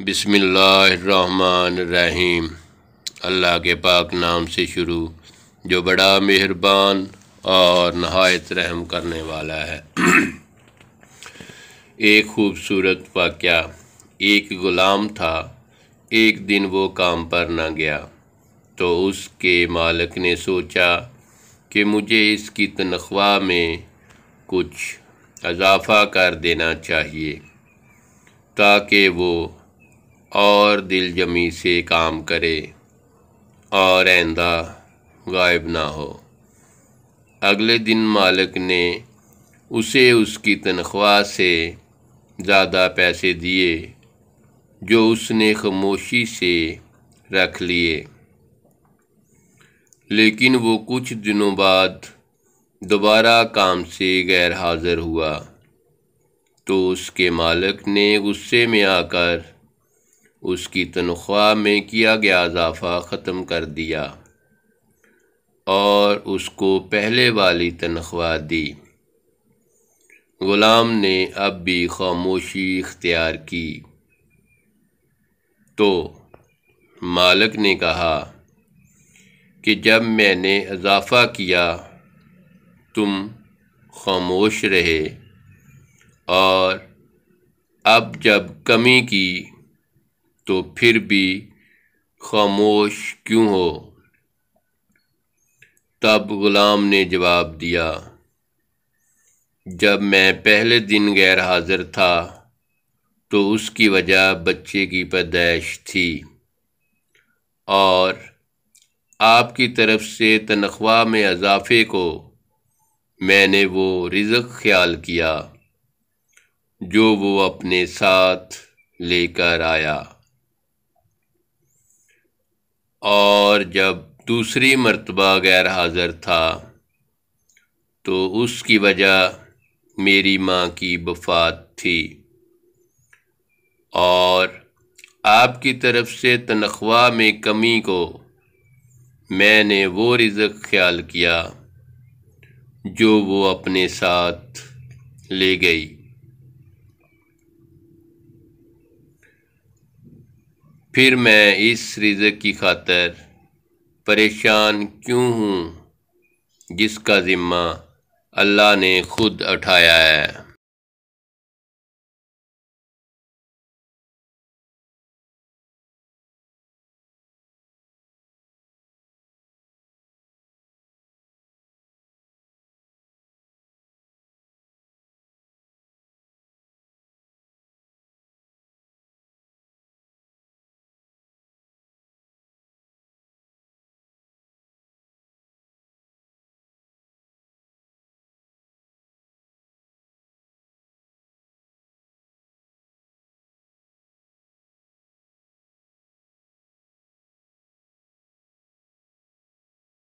बिसमीम अल्लाह के पाक नाम से शुरू जो बड़ा मेहरबान और नहायत रहम करने वाला है एक खूबसूरत वाक़ एक ग़ुलाम था एक दिन वो काम पर ना गया तो उसके मालिक ने सोचा कि मुझे इसकी तनख्वाह में कुछ इजाफ़ा कर देना चाहिए ताकि वो और दिल जमी से काम करे और आंदा गायब ना हो अगले दिन मालिक ने उसे उसकी तनख्वाह से ज़्यादा पैसे दिए जो उसने खामोशी से रख लिए लेकिन वो कुछ दिनों बाद दोबारा काम से गैर हाज़िर हुआ तो उसके मालिक ने गुस्से में आकर उसकी तनख्वाह में किया गया इजाफ़ा ख़त्म कर दिया और उसको पहले वाली तनख्वाह दी ग़ुलाम ने अब भी खामोशी इख्तियार की तो मालिक ने कहा कि जब मैंने इजाफ़ा किया तुम खामोश रहे और अब जब कमी की तो फिर भी खामोश क्यों हो तब ग़ुलाम ने जवाब दिया जब मैं पहले दिन गैर हाज़िर था तो उसकी वजह बच्चे की पैदाइश थी और आपकी तरफ से तनख्वाह में इजाफे को मैंने वो रिज़क ख्याल किया जो वो अपने साथ लेकर आया और जब दूसरी मरतबा गैर हाज़िर था तो उसकी वजह मेरी माँ की वफात थी और आपकी तरफ से तनख्वाह में कमी को मैंने वो रिज़क ख्याल किया जो वो अपने साथ ले गई फिर मैं इस रिज़क की खातर परेशान क्यों हूँ जिसका ज़िम्मा अल्लाह ने खुद उठाया है